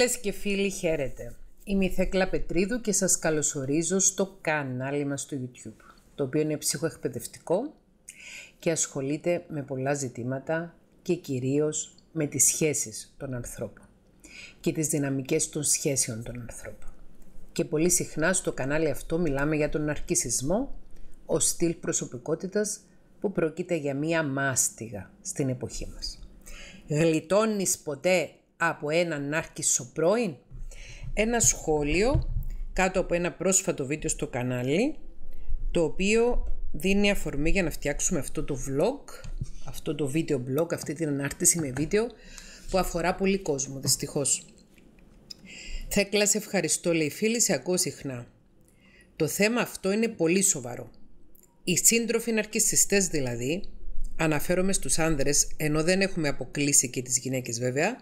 Φίλες και φίλοι χαίρετε. Είμαι η Θέκλα Πετρίδου και σας καλωσορίζω στο κανάλι μας στο YouTube, το οποίο είναι ψυχοεκπαιδευτικό και ασχολείται με πολλά ζητήματα και κυρίως με τις σχέσεις των ανθρώπων και τις δυναμικές των σχέσεων των ανθρώπων. Και πολύ συχνά στο κανάλι αυτό μιλάμε για τον αρκισισμό ο στυλ προσωπικότητας που πρόκειται για μία μάστιγα στην εποχή μας. Γλιτώνεις ποτέ από έναν άρχισο πρώην. Ένα σχόλιο κάτω από ένα πρόσφατο βίντεο στο κανάλι, το οποίο δίνει αφορμή για να φτιάξουμε αυτό το vlog, αυτό το βίντεο blog, αυτή την ανάρτηση με βίντεο που αφορά πολύ κόσμο, δυστυχώς. Θέκλα, σε ευχαριστώ, λέει φίλη, σε ακούω συχνά. Το θέμα αυτό είναι πολύ σοβαρό. Οι σύντροφοι ναρκισιστές δηλαδή, αναφέρομαι στους άνδρες, ενώ δεν έχουμε αποκλείσει και τις γυναίκες βέβαια,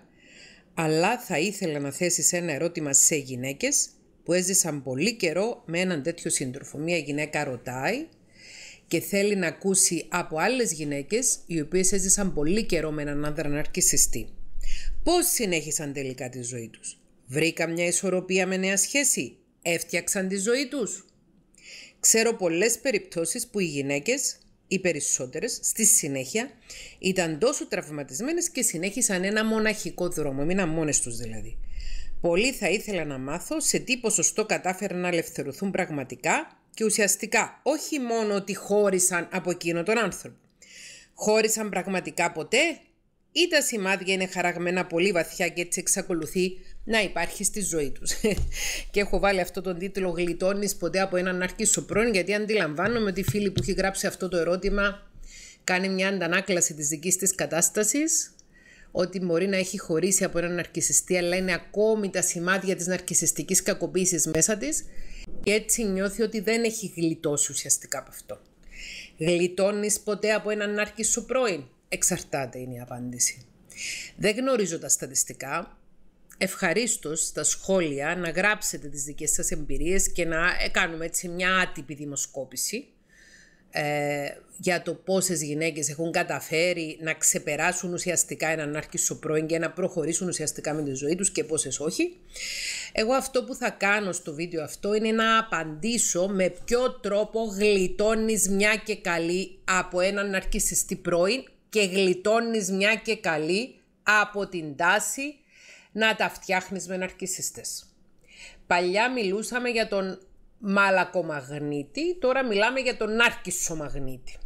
αλλά θα ήθελα να θέσεις ένα ερώτημα σε γυναίκες που έζησαν πολύ καιρό με έναν τέτοιο σύντροφο. Μία γυναίκα ρωτάει και θέλει να ακούσει από άλλες γυναίκες οι οποίες έζησαν πολύ καιρό με έναν άνδρα ναρκισιστή. Πώς συνέχισαν τελικά τη ζωή τους. Βρήκαν μια ισορροπία με εναν αντρα σχέση. Έφτιαξαν τη ζωή τους. Ξέρω πολλές περιπτώσεις που οι γυναίκες οι περισσότερες στη συνέχεια ήταν τόσο τραυματισμένες και συνέχισαν ένα μοναχικό δρόμο, μείναν μόνες τους δηλαδή. Πολύ θα ήθελα να μάθω σε τι ποσοστό κατάφεραν να ελευθερωθούν πραγματικά και ουσιαστικά, όχι μόνο ότι χώρισαν από εκείνο τον άνθρωπο. Χώρισαν πραγματικά ποτέ ή τα σημάδια είναι χαραγμένα πολύ βαθιά και έτσι εξακολουθεί να υπάρχει στη ζωή τους. και έχω βάλει αυτό τον τίτλο Γλιτώνεις ποτέ από έναν άρχισο πρώην, γιατί αντιλαμβάνομαι ότι η φίλη που έχει γράψει αυτό το ερώτημα κάνει μια αντανάκλαση της δικής της κατάστασης ότι μπορεί να έχει χωρίσει από έναν ναρκισιστή, αλλά είναι ακόμη τα σημάδια της ναρκισιστικής κακοποίησης μέσα της. και έτσι νιώθει ότι δεν έχει γλιτώσει ουσιαστικά από αυτό. Γλιτώνεις ποτέ από έναν σου πρώην? Εξαρτάται είναι η απάντηση. Δεν γνωρίζω τα στατιστικά, ευχαρίστως στα σχόλια να γράψετε τις δικές σας εμπειρίες και να ε, κάνουμε έτσι μια άτυπη δημοσκόπηση ε, για το πόσες γυναίκες έχουν καταφέρει να ξεπεράσουν ουσιαστικά έναν άρχισο πρώην και να προχωρήσουν ουσιαστικά με τη ζωή τους και πόσες όχι. Εγώ αυτό που θα κάνω στο βίντεο αυτό είναι να απαντήσω με ποιο τρόπο γλιτώνεις μια και καλή από έναν αρκισιστή πρώην και γλιτώνεις μια και καλή από την τάση να τα φτιάχνεις με ναρκισίστες. Παλιά μιλούσαμε για τον μαλακομαγνήτη, τώρα μιλάμε για τον ναρκισομαγνήτη.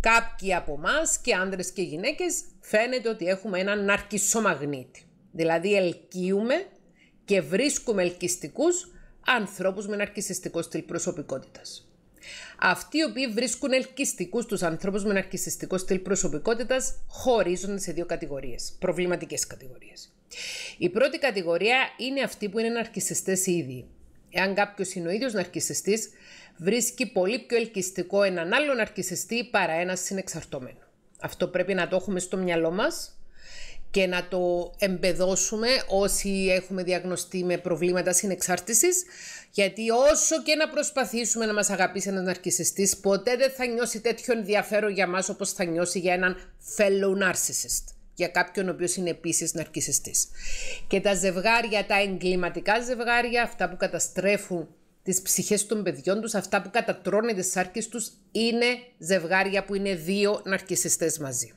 Κάποιοι από εμάς και άντρες και γυναίκες φαίνεται ότι έχουμε έναν ναρκισομαγνήτη. Δηλαδή ελκύουμε και βρίσκουμε ελκυστικούς ανθρώπους με ναρκισιστικό στυλ προσωπικότητας. Αυτοί οι οποίοι βρίσκουν ελκυστικούς τους ανθρώπους με ναρκιστικό στυλ προσωπικότητας χωρίζονται σε δύο κατηγορίες, προβληματικές κατηγορίες. Η πρώτη κατηγορία είναι αυτή που είναι ναρκισιστές ήδη. Εάν κάποιος είναι ο ίδιος ναρκισιστής, βρίσκει πολύ πιο ελκυστικό έναν άλλο ναρκισιστή παρά ένα συνεξαρτώμενο. Αυτό πρέπει να το έχουμε στο μυαλό μας και να το εμπεδώσουμε όσοι έχουμε διαγνωστεί με προβλήματα συνεξάρτησης, γιατί όσο και να προσπαθήσουμε να μας αγαπήσει ένας ναρκισιστής, ποτέ δεν θα νιώσει τέτοιο ενδιαφέρον για μας όπως θα νιώσει για έναν fellow narcissist για κάποιον ο οποίος είναι επίσης ναρκιστή. Και τα ζευγάρια, τα εγκληματικά ζευγάρια, αυτά που καταστρέφουν τις ψυχές των παιδιών τους, αυτά που κατατρώνε τι σάρκες τους, είναι ζευγάρια που είναι δύο ναρκιστέ μαζί.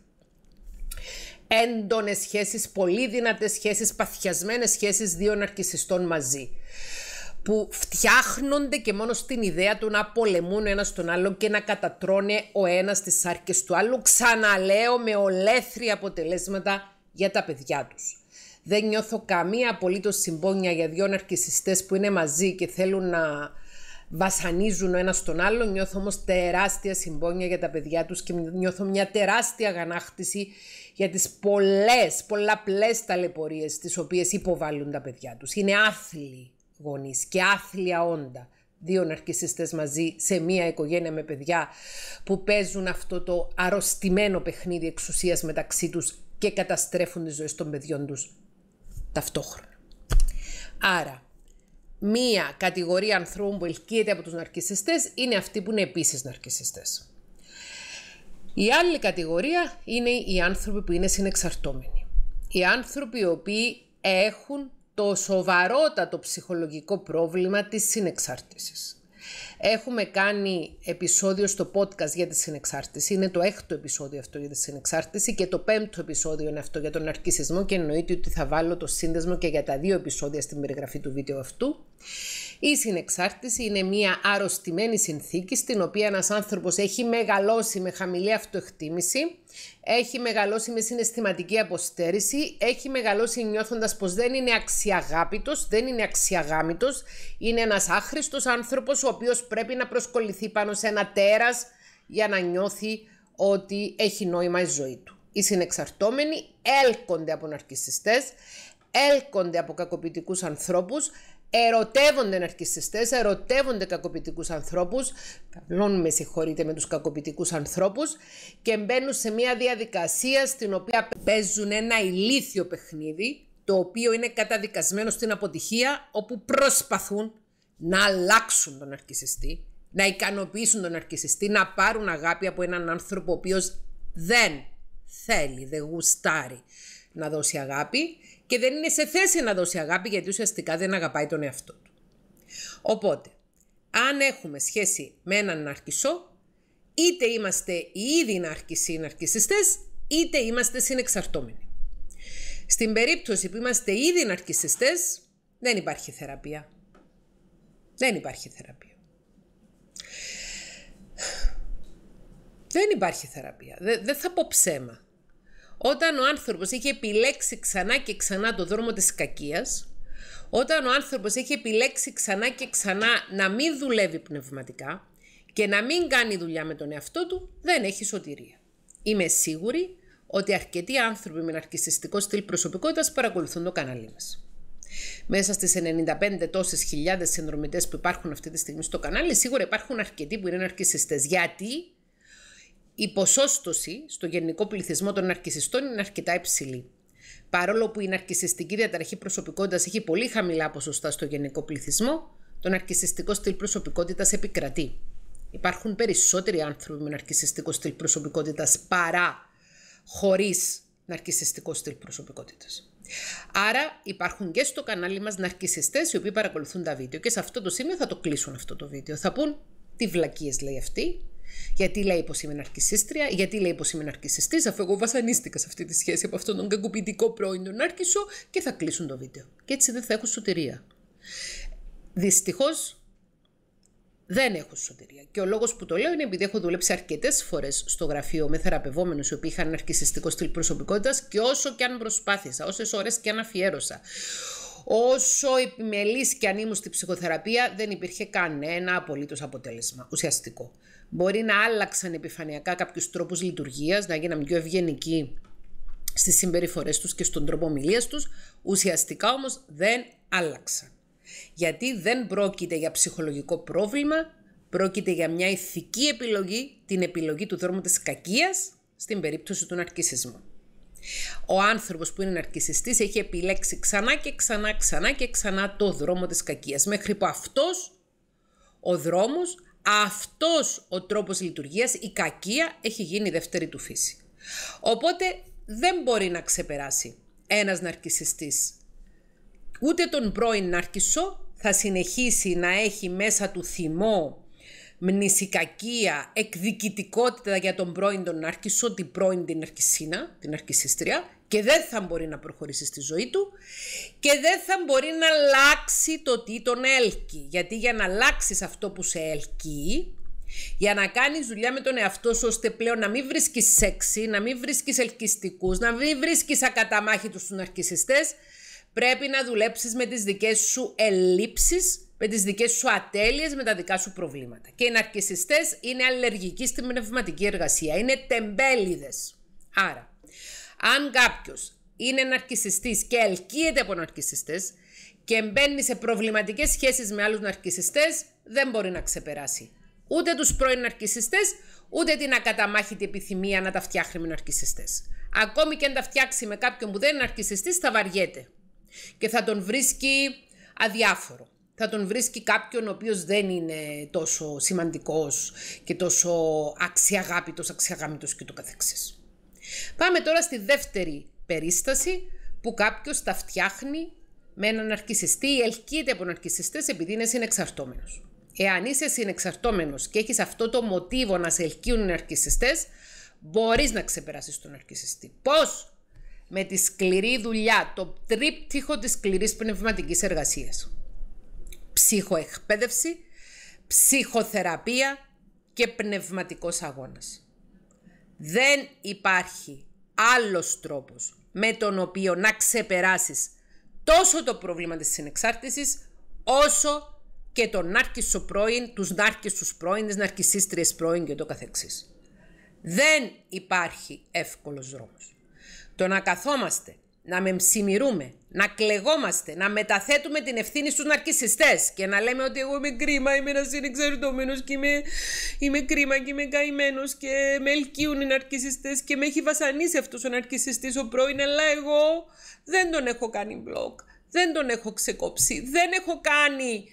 Έντονες σχέσεις, πολύ δυνατές σχέσεις, παθιασμένες σχέσεις δύο ναρκιστών μαζί που φτιάχνονται και μόνο στην ιδέα του να πολεμούν ένα τον άλλο και να κατατρώνε ο ένας τις σάρκες του άλλου, ξαναλέω με ολέθρια αποτελέσματα για τα παιδιά τους. Δεν νιώθω καμία απολύτως συμπόνια για δυο ναρκισιστές που είναι μαζί και θέλουν να βασανίζουν ο ένας τον άλλον, νιώθω όμως τεράστια συμπόνια για τα παιδιά τους και νιώθω μια τεράστια αγανάκτηση για τις πολλές, πολλαπλές ταλαιπωρίες τις οποίες υποβάλλουν τα παιδιά τους. Είναι άθλοι και άθλια όντα. Δύο ναρκισιστές μαζί σε μία οικογένεια με παιδιά που παίζουν αυτό το αρρωστημένο παιχνίδι εξουσίας μεταξύ τους και καταστρέφουν τις ζωές των παιδιών τους ταυτόχρονα. Άρα, μία κατηγορία ανθρώπων που ελκύεται από τους ναρκισιστές είναι αυτοί που είναι επίσης ναρκισιστές. Η άλλη κατηγορία είναι οι άνθρωποι που είναι συνεξαρτώμενοι. Οι άνθρωποι οι οποίοι έχουν το σοβαρότατο ψυχολογικό πρόβλημα της συνεξάρτησης. Έχουμε κάνει επεισόδιο στο podcast για τη συνεξάρτηση. Είναι το έκτο επεισόδιο αυτό για τη συνεξάρτηση και το πέμπτο επεισόδιο είναι αυτό για τον αρκισισμό και εννοείται ότι θα βάλω το σύνδεσμο και για τα δύο επεισόδια στην περιγραφή του βίντεο αυτού. Η συνεξάρτηση είναι μια αρρωστημένη συνθήκη στην οποία ένας άνθρωπος έχει μεγαλώσει με χαμηλή αυτοεκτίμηση, έχει μεγαλώσει με συναισθηματική αποστέρηση, έχει μεγαλώσει νιώθοντας πως δεν είναι αξιαγάπητος, δεν είναι αξιαγάμητος, είναι ένας άχρηστος άνθρωπος ο οποίος πρέπει να προσκοληθεί πάνω σε ένα τέρας για να νιώθει ότι έχει νόημα η ζωή του. Οι συνεξαρτώμενοι έλκονται από ναρκισιστές, έλκονται από κακοποιητικούς ανθρώπους, ερωτεύονται ναρκιστέ, ερωτεύονται κακοποιητικούς ανθρώπους, καλόν με συγχωρείτε με τους κακοποιητικούς ανθρώπους και μπαίνουν σε μια διαδικασία στην οποία παίζουν ένα ηλίθιο παιχνίδι το οποίο είναι καταδικασμένο στην αποτυχία όπου προσπαθούν να αλλάξουν τον αρκισιστή, να ικανοποιήσουν τον αρκισιστή, να πάρουν αγάπη από έναν άνθρωπο ο δεν θέλει, δεν γουστάρει να δώσει αγάπη και δεν είναι σε θέση να δώσει αγάπη γιατί ουσιαστικά δεν αγαπάει τον εαυτό του. Οπότε, αν έχουμε σχέση με έναν ναρκισό, είτε είμαστε ήδη ναρκισοί ή ναρκισιστές, είτε είμαστε συνεξαρτώμενοι. Στην περίπτωση που είμαστε ήδη ναρκισιστές, δεν υπάρχει θεραπεία. Δεν υπάρχει θεραπεία. Δεν υπάρχει θεραπεία. Δεν θα πω ψέμα. Όταν ο άνθρωπος έχει επιλέξει ξανά και ξανά το δρόμο της κακίας, όταν ο άνθρωπος έχει επιλέξει ξανά και ξανά να μην δουλεύει πνευματικά και να μην κάνει δουλειά με τον εαυτό του, δεν έχει σωτηρία. Είμαι σίγουρη ότι αρκετοί άνθρωποι με ναρκιστικό στυλ προσωπικότητας παρακολουθούν το κανάλι μας. Μέσα στις 95 τόσες χιλιάδες συνδρομητές που υπάρχουν αυτή τη στιγμή στο κανάλι, σίγουρα υπάρχουν αρκετοί που είναι ναρκιστές. Γιατί η ποσόστοση στο γενικό πληθυσμό των ναρκισιστών είναι αρκετά υψηλή. Παρόλο που η ναρκισιστική διαταραχή προσωπικότητας έχει πολύ χαμηλά ποσοστά στο γενικό πληθυσμό, το ναρκισιστικό στυλ προσωπικότητας επικρατεί. Υπάρχουν περισσότεροι άνθρωποι με ναρκισιστικό στυλ προσωπικότητας παρά χωρίς ναρκισιστικό στυλ προσωπικότητας. Άρα υπάρχουν και στο κανάλι μας ναρκισιστές οι οποίοι παρακολουθούν τα βίντεο και σε αυτό το σημείο θα το κλείσουν αυτό το βίντεο. Θα πούν τι βλακίες λέει αυτή, γιατί λέει πως είμαι ναρκισιστρια, γιατί λέει πως είμαι ναρκισιστής, αφού εγώ βασανίστηκα σε αυτή τη σχέση από αυτόν τον κακοποιητικό πρώην άρχισο και θα κλείσουν το βίντεο. Και έτσι δεν θα έχω σωτηρία. Δυστυχώς δεν έχω σωτηρία. Και ο λόγος που το λέω είναι επειδή έχω δουλέψει αρκετές φορές στο γραφείο με θεραπευόμενους οι οποίοι είχαν ναρκισιστικό στυλ προσωπικότητας και όσο και αν προσπάθησα, όσες ώρες και αν αφιέρωσα, Όσο επιμελή και αν ήμουν στη ψυχοθεραπεία, δεν υπήρχε κανένα απολύτως αποτέλεσμα ουσιαστικό. Μπορεί να άλλαξαν επιφανειακά κάποιους τρόπους λειτουργίας, να γίναν πιο ευγενικοί στις συμπεριφορές τους και στον τρόπο ομιλίας τους. Ουσιαστικά όμως δεν άλλαξαν. Γιατί δεν πρόκειται για ψυχολογικό πρόβλημα, πρόκειται για μια ηθική επιλογή, την επιλογή του δρόμου της κακίας στην περίπτωση του ναρκισισμού ο άνθρωπος που είναι ναρκιστή έχει επιλέξει ξανά και ξανά ξανά και ξανά το δρόμο της κακίας μέχρι που αυτός ο δρόμος, αυτός ο τρόπος λειτουργίας, η κακία έχει γίνει δεύτερη του φύση. Οπότε δεν μπορεί να ξεπεράσει ένας ναρκιστή Ούτε τον πρώην ναρκισό θα συνεχίσει να έχει μέσα του θυμό μνησικακία, εκδικητικότητα για τον πρώην τον Νάρκησο, την πρώην την αρχισίνα την αρχισιστρια και δεν θα μπορεί να προχωρήσει στη ζωή του και δεν θα μπορεί να αλλάξει το τι τον έλκει. Γιατί για να αλλάξεις αυτό που σε έλκει, για να κάνεις δουλειά με τον εαυτό σου, ώστε πλέον να μην βρίσκεις σεξι, να μην βρίσκεις ελκυστικούς, να μην βρίσκεις ακαταμάχητους τους ναρκιστέ, πρέπει να δουλέψεις με τις δικές σου ελλείψεις με τις δικές σου ατέλειες, με τα δικά σου προβλήματα. Και οι ναρκισιστές είναι αλλεργικοί στην πνευματική εργασία, είναι τεμπέλιδες. Άρα, αν κάποιος είναι ναρκισιστής και ελκύεται από ναρκισιστές και μπαίνει σε προβληματικές σχέσεις με άλλους ναρκισιστές, δεν μπορεί να ξεπεράσει. Ούτε τους πρώην ναρκισιστές, ούτε την ακαταμάχητη επιθυμία να τα φτιάχνει με ναρκισιστές. Ακόμη και αν τα φτιάξει με κάποιον που δεν είναι ναρκισιστής, θα βαριέται και θα τον βρίσκει αδιάφορο θα τον βρίσκει κάποιον ο οποίος δεν είναι τόσο σημαντικός και τόσο αξιαγάπητος, αξιαγάμητος και το καθεξής. Πάμε τώρα στη δεύτερη περίσταση που κάποιος τα φτιάχνει με έναν αρκισιστή ή ελκύεται από αρκισιστές επειδή είναι συνεξαρτώμενος. Εάν είσαι συνεξαρτώμενος και έχεις αυτό το μοτίβο να σε ελκύουν οι αρκισιστές, μπορείς να ξεπεράσεις τον αρκισιστή. Πώς? Με τη σκληρή δουλειά, το τρίπτυχο της σκληρής πνευματικής εργασίας ψυχοεκπαίδευση, ψυχοθεραπεία και πνευματικός αγώνας. Δεν υπάρχει άλλος τρόπος με τον οποίο να ξεπεράσεις τόσο το πρόβλημα της συνεξάρτησης, όσο και τον νάρκισο πρώην, τους νάρκισους πρώην, τις ναρκισίστριες πρώην και το καθεξής. Δεν υπάρχει εύκολος δρόμος. Το να καθόμαστε να με ψημιρούμε, να κλεγόμαστε, να μεταθέτουμε την ευθύνη στους ναρκισιστές και να λέμε ότι εγώ είμαι κρίμα, είμαι ένας συνεξαρτωμένος και είμαι, είμαι κρίμα και είμαι καημένος και με ελκύουν οι ναρκισιστές και με έχει βασανίσει αυτός ο ναρκισιστής ο πρώην, αλλά εγώ δεν τον έχω κάνει μπλοκ, δεν τον έχω ξεκόψει, δεν έχω κάνει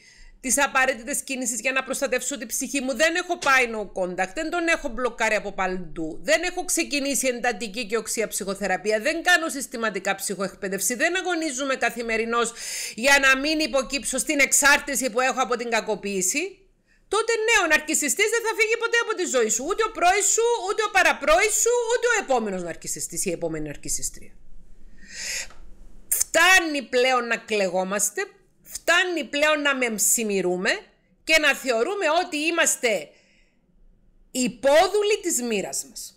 τις απαραίτητες κινήσεις για να προστατεύσω την ψυχή μου. Δεν έχω πάει no contact, δεν τον έχω μπλοκάρει από παντού. Δεν έχω ξεκινήσει εντατική και οξία ψυχοθεραπεία. Δεν κάνω συστηματικά ψυχοεκπαίδευση. Δεν αγωνίζομαι καθημερινώς για να μην υποκύψω στην εξάρτηση που έχω από την κακοποίηση. Τότε ναι, ο ναρκιστή δεν θα φύγει ποτέ από τη ζωή σου. Ούτε ο πρώης σου, ούτε ο παραπρώης σου, ούτε ο επόμενος ναρκιστή ή η επόμενη ναρκιστρία. Φτάνει πλέον να κλεγόμαστε Φτάνει πλέον να μεμσημυρούμε και να θεωρούμε ότι είμαστε υπόδουλοι της μοίρας μας.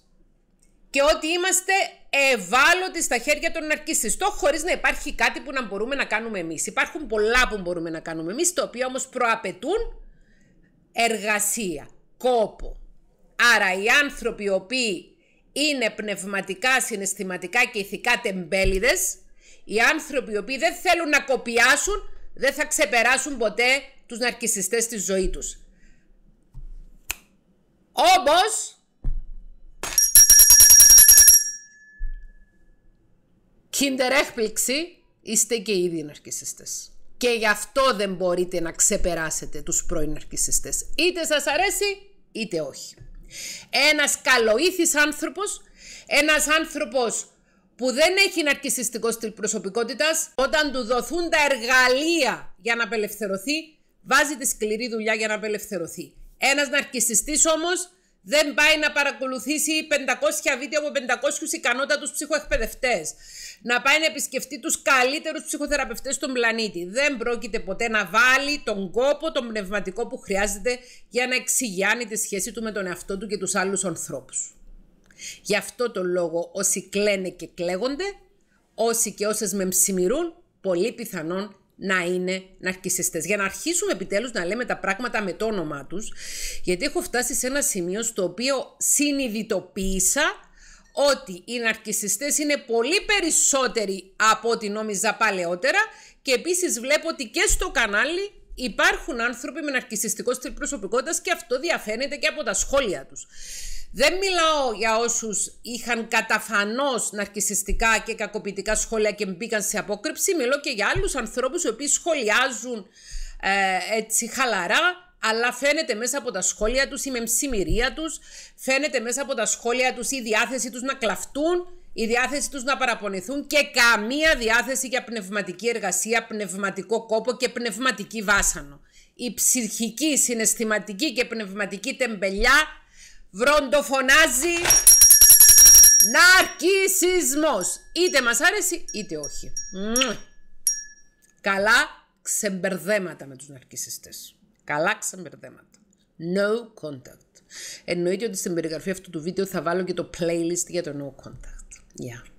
Και ότι είμαστε ευάλωτοι στα χέρια των ναρκιστιστών χωρίς να υπάρχει κάτι που να μπορούμε να κάνουμε εμείς. Υπάρχουν πολλά που μπορούμε να κάνουμε εμείς, τα οποία όμως προαπαιτούν εργασία, κόπο. Άρα οι άνθρωποι οι οποίοι είναι πνευματικά, συναισθηματικά και ηθικά τεμπέληδες, οι άνθρωποι οι οποίοι δεν θέλουν να κοπιάσουν, δεν θα ξεπεράσουν ποτέ τους ναρκισιστές στη ζωή τους. Όμως, κίντερ έκπληξη, είστε και οι ναρκισιστές. Και γι' αυτό δεν μπορείτε να ξεπεράσετε τους πρώην ναρκισιστές. Είτε σας αρέσει, είτε όχι. Ένας καλοήθης άνθρωπος, ένας άνθρωπος που δεν έχει ναρκισιστικό στυλ προσωπικότητας, όταν του δοθούν τα εργαλεία για να απελευθερωθεί, βάζει τη σκληρή δουλειά για να απελευθερωθεί. Ένας ναρκισιστής όμως, δεν πάει να παρακολουθήσει 500 βίντεο από 500 ικανότατους ψυχοεκπαιδευτές. Να πάει να επισκεφτεί τους καλύτερους ψυχοθεραπευτές στον πλανήτη. Δεν πρόκειται ποτέ να βάλει τον κόπο, τον πνευματικό που χρειάζεται για να εξηγιάνει τη σχέση του με τον εαυτό του και τους άλλους ανθρώπους. Γι' αυτό το λόγο όσοι κλαίνε και κλαίγονται, όσοι και όσες με ψημυρούν, πολύ πιθανόν να είναι ναρκισιστές. Για να αρχίσουμε επιτέλους να λέμε τα πράγματα με το όνομά τους, γιατί έχω φτάσει σε ένα σημείο στο οποίο συνειδητοποίησα ότι οι ναρκισιστές είναι πολύ περισσότεροι από ό,τι νόμιζα παλαιότερα και επίσης βλέπω ότι και στο κανάλι υπάρχουν άνθρωποι με ναρκισιστικό στυλ προσωπικότητας και αυτό διαφαίνεται και από τα σχόλια τους. Δεν μιλάω για όσους είχαν καταφανώς ναρκισιστικά και κακοποιητικά σχόλια και μπήκαν σε απόκρυψη. Μιλώ και για άλλους ανθρώπους οι οποίοι σχολιάζουν ε, έτσι χαλαρά αλλά φαίνεται μέσα από τα σχόλια τους η μεμσημυρία τους, φαίνεται μέσα από τα σχόλια τους η διάθεση τους να κλαφτούν, η διάθεση τους να παραπονηθούν και καμία διάθεση για πνευματική εργασία, πνευματικό κόπο και πνευματική βάσανο. Η ψυχική, συναισθηματική και πνευματική τεμπελιά βροντοφωνάζει ναρκισισμός. Είτε μας άρεσε είτε όχι. Καλά ξεμπερδέματα με τους ναρκισιστές. Καλά ξεμπερδέματα. No contact. Εννοείται ότι στην περιγραφή αυτού του βίντεο θα βάλω και το playlist για το no contact. Yeah.